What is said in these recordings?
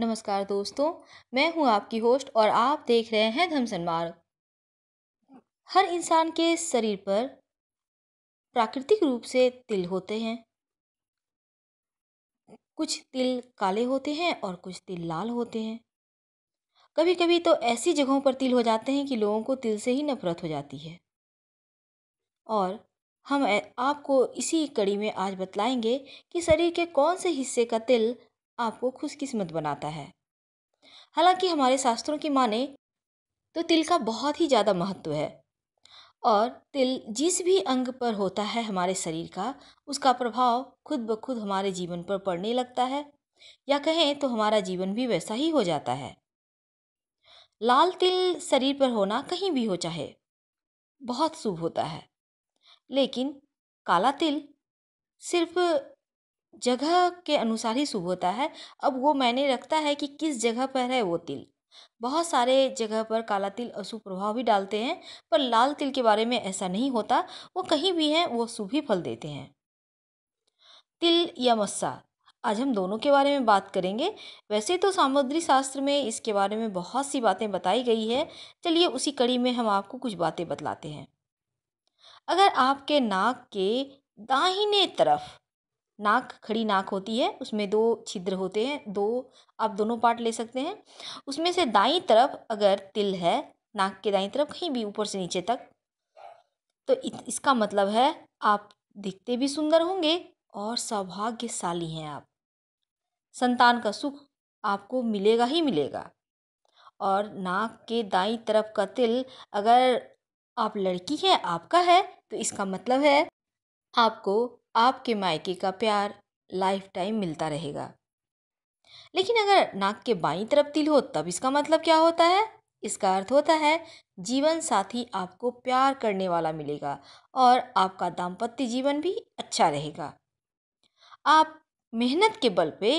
नमस्कार दोस्तों मैं हूं आपकी होस्ट और आप देख रहे हैं धमसन मार्ग हर इंसान के शरीर पर प्राकृतिक रूप से तिल होते हैं कुछ तिल काले होते हैं और कुछ तिल लाल होते हैं कभी कभी तो ऐसी जगहों पर तिल हो जाते हैं कि लोगों को तिल से ही नफरत हो जाती है और हम आपको इसी कड़ी में आज बतलाएंगे कि शरीर के कौन से हिस्से का तिल आपको खुशकिस्मत बनाता है हालांकि हमारे शास्त्रों की माने तो तिल का बहुत ही ज़्यादा महत्व है और तिल जिस भी अंग पर होता है हमारे शरीर का उसका प्रभाव खुद ब खुद हमारे जीवन पर पड़ने लगता है या कहें तो हमारा जीवन भी वैसा ही हो जाता है लाल तिल शरीर पर होना कहीं भी हो चाहे बहुत शुभ होता है लेकिन काला तिल सिर्फ जगह के अनुसार ही शुभ होता है अब वो मैंने रखता है कि किस जगह पर है वो तिल बहुत सारे जगह पर काला तिल अशुभ प्रभाव भी डालते हैं पर लाल तिल के बारे में ऐसा नहीं होता वो कहीं भी हैं वो शुभ ही फल देते हैं तिल या मस्सा आज हम दोनों के बारे में बात करेंगे वैसे तो सामुद्री शास्त्र में इसके बारे में बहुत सी बातें बताई गई है चलिए उसी कड़ी में हम आपको कुछ बातें बतलाते हैं अगर आपके नाक के दाहिने तरफ नाक खड़ी नाक होती है उसमें दो छिद्र होते हैं दो आप दोनों पार्ट ले सकते हैं उसमें से दाई तरफ अगर तिल है नाक के दाई तरफ कहीं भी ऊपर से नीचे तक तो इत, इसका मतलब है आप दिखते भी सुंदर होंगे और सौभाग्यशाली हैं आप संतान का सुख आपको मिलेगा ही मिलेगा और नाक के दाई तरफ का तिल अगर आप लड़की हैं आपका है तो इसका मतलब है आपको आपके मायके का प्यार लाइफ टाइम मिलता रहेगा लेकिन अगर नाक के बाईं तरफ तिल हो तब इसका मतलब क्या होता है इसका अर्थ होता है जीवन साथी आपको प्यार करने वाला मिलेगा और आपका दाम्पत्य जीवन भी अच्छा रहेगा आप मेहनत के बल पे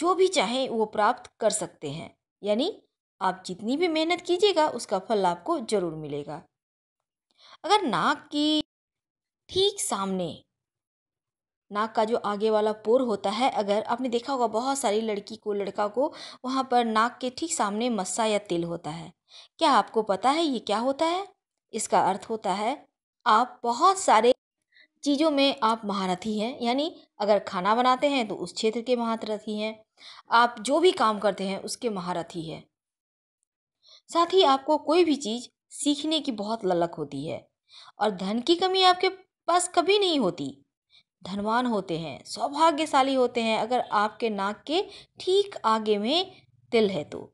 जो भी चाहें वो प्राप्त कर सकते हैं यानी आप जितनी भी मेहनत कीजिएगा उसका फल आपको ज़रूर मिलेगा अगर नाक की ठीक सामने नाक का जो आगे वाला पोर होता है अगर आपने देखा होगा बहुत सारी लड़की को लड़का को वहाँ पर नाक के ठीक सामने मस्सा या तिल होता है क्या आपको पता है ये क्या होता है इसका अर्थ होता है आप बहुत सारे चीज़ों में आप महारथी हैं यानी अगर खाना बनाते हैं तो उस क्षेत्र के महारथी हैं आप जो भी काम करते हैं उसके महारथी है साथ ही आपको कोई भी चीज़ सीखने की बहुत ललक होती है और धन की कमी आपके पास कभी नहीं होती धनवान होते हैं सौभाग्यशाली होते हैं अगर आपके नाक के ठीक आगे में तिल है तो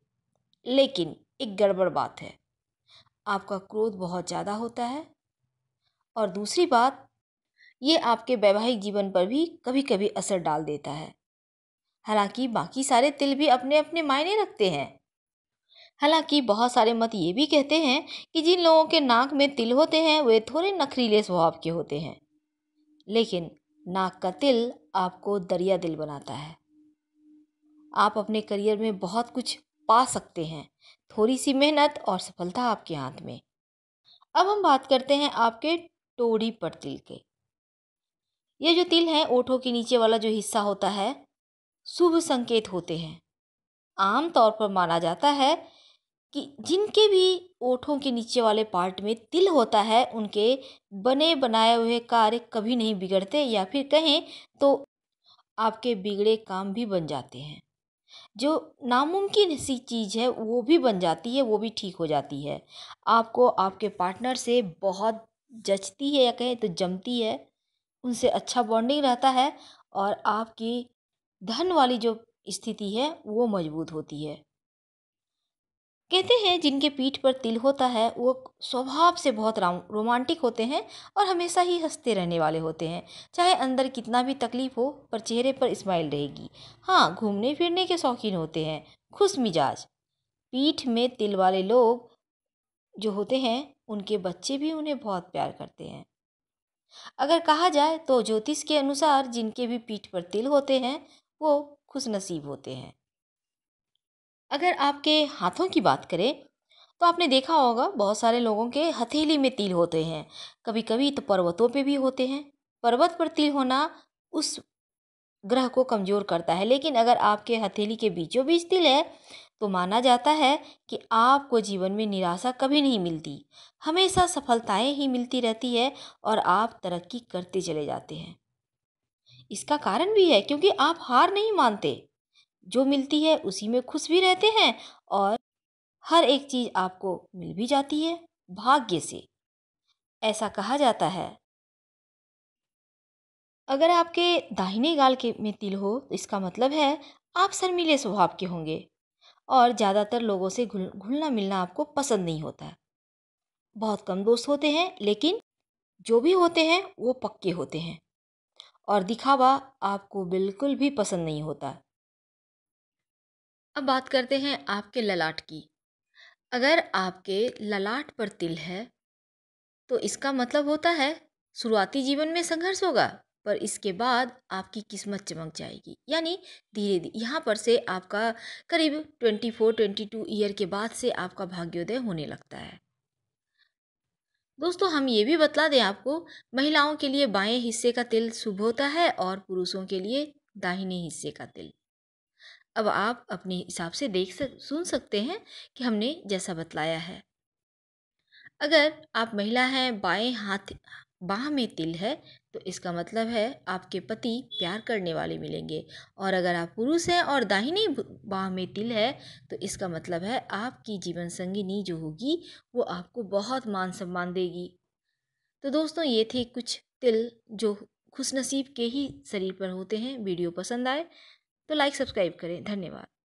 लेकिन एक गड़बड़ बात है आपका क्रोध बहुत ज़्यादा होता है और दूसरी बात ये आपके वैवाहिक जीवन पर भी कभी कभी असर डाल देता है हालांकि बाकी सारे तिल भी अपने अपने मायने रखते हैं हालांकि बहुत सारे मत ये भी कहते हैं कि जिन लोगों के नाक में तिल होते हैं वे थोड़े नखरीले स्वभाव के होते हैं लेकिन नाक का तिल आपको दरिया दिल बनाता है आप अपने करियर में बहुत कुछ पा सकते हैं थोड़ी सी मेहनत और सफलता आपके हाथ में अब हम बात करते हैं आपके टोड़ी पर तिल के ये जो तिल हैं ओठों के नीचे वाला जो हिस्सा होता है शुभ संकेत होते हैं आम तौर पर माना जाता है कि जिनके भी ओठों के नीचे वाले पार्ट में तिल होता है उनके बने बनाए हुए कार्य कभी नहीं बिगड़ते या फिर कहें तो आपके बिगड़े काम भी बन जाते हैं जो नामुमकिन सी चीज़ है वो भी बन जाती है वो भी ठीक हो जाती है आपको आपके पार्टनर से बहुत जचती है या कहें तो जमती है उनसे अच्छा बॉन्डिंग रहता है और आपकी धन वाली जो स्थिति है वो मजबूत होती है कहते हैं जिनके पीठ पर तिल होता है वो स्वभाव से बहुत रोमांटिक होते हैं और हमेशा ही हंसते रहने वाले होते हैं चाहे अंदर कितना भी तकलीफ हो पर चेहरे पर स्माइल रहेगी हाँ घूमने फिरने के शौकीन होते हैं खुश मिजाज पीठ में तिल वाले लोग जो होते हैं उनके बच्चे भी उन्हें बहुत प्यार करते हैं अगर कहा जाए तो ज्योतिष के अनुसार जिनके भी पीठ पर तिल होते हैं वो खुशनसीब होते हैं अगर आपके हाथों की बात करें तो आपने देखा होगा बहुत सारे लोगों के हथेली में तिल होते हैं कभी कभी तो पर्वतों पे भी होते हैं पर्वत पर तिल होना उस ग्रह को कमज़ोर करता है लेकिन अगर आपके हथेली के बीचों बीच तिल है तो माना जाता है कि आपको जीवन में निराशा कभी नहीं मिलती हमेशा सफलताएं ही मिलती रहती है और आप तरक्की करते चले जाते हैं इसका कारण भी है क्योंकि आप हार नहीं मानते जो मिलती है उसी में खुश भी रहते हैं और हर एक चीज़ आपको मिल भी जाती है भाग्य से ऐसा कहा जाता है अगर आपके दाहिने गाल के में तिल हो तो इसका मतलब है आप शर्मीले स्वभाव के होंगे और ज़्यादातर लोगों से घुल घुलना मिलना आपको पसंद नहीं होता है बहुत कम दोस्त होते हैं लेकिन जो भी होते हैं वो पक्के होते हैं और दिखावा आपको बिल्कुल भी पसंद नहीं होता अब बात करते हैं आपके ललाट की अगर आपके ललाट पर तिल है तो इसका मतलब होता है शुरुआती जीवन में संघर्ष होगा पर इसके बाद आपकी किस्मत चमक जाएगी यानी धीरे धीरे यहाँ पर से आपका करीब twenty four twenty two year के बाद से आपका भाग्योदय होने लगता है दोस्तों हम ये भी बतला दें आपको महिलाओं के लिए बाएं हिस्से का तिल शुभ होता है और पुरुषों के लिए दाहिने हिस्से का तिल अब आप अपने हिसाब से देख सक सुन सकते हैं कि हमने जैसा बतलाया है अगर आप महिला हैं बाएं हाथ बाह में तिल है तो इसका मतलब है आपके पति प्यार करने वाले मिलेंगे और अगर आप पुरुष हैं और दाहिनी बाह में तिल है तो इसका मतलब है आपकी जीवन संगिनी जो होगी वो आपको बहुत मान सम्मान देगी तो दोस्तों ये थे कुछ तिल जो खुशनसीब के ही शरीर पर होते हैं वीडियो पसंद आए तो लाइक सब्सक्राइब करें धन्यवाद